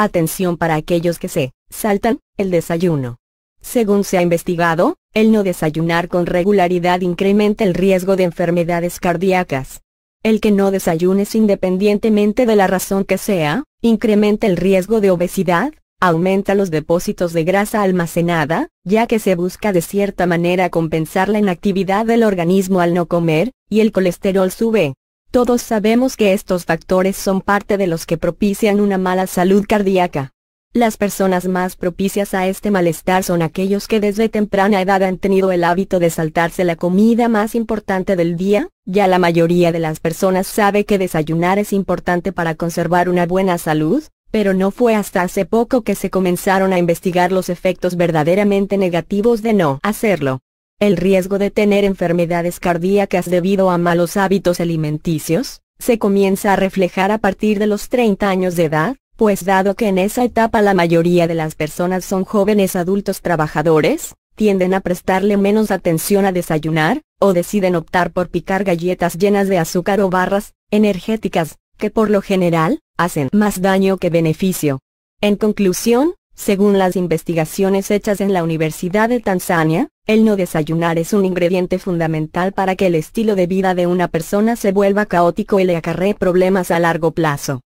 Atención para aquellos que se saltan el desayuno. Según se ha investigado, el no desayunar con regularidad incrementa el riesgo de enfermedades cardíacas. El que no desayunes independientemente de la razón que sea, incrementa el riesgo de obesidad, aumenta los depósitos de grasa almacenada, ya que se busca de cierta manera compensar la inactividad del organismo al no comer, y el colesterol sube. Todos sabemos que estos factores son parte de los que propician una mala salud cardíaca. Las personas más propicias a este malestar son aquellos que desde temprana edad han tenido el hábito de saltarse la comida más importante del día, ya la mayoría de las personas sabe que desayunar es importante para conservar una buena salud, pero no fue hasta hace poco que se comenzaron a investigar los efectos verdaderamente negativos de no hacerlo el riesgo de tener enfermedades cardíacas debido a malos hábitos alimenticios, se comienza a reflejar a partir de los 30 años de edad, pues dado que en esa etapa la mayoría de las personas son jóvenes adultos trabajadores, tienden a prestarle menos atención a desayunar, o deciden optar por picar galletas llenas de azúcar o barras, energéticas, que por lo general, hacen más daño que beneficio. En conclusión, según las investigaciones hechas en la Universidad de Tanzania, el no desayunar es un ingrediente fundamental para que el estilo de vida de una persona se vuelva caótico y le acarree problemas a largo plazo.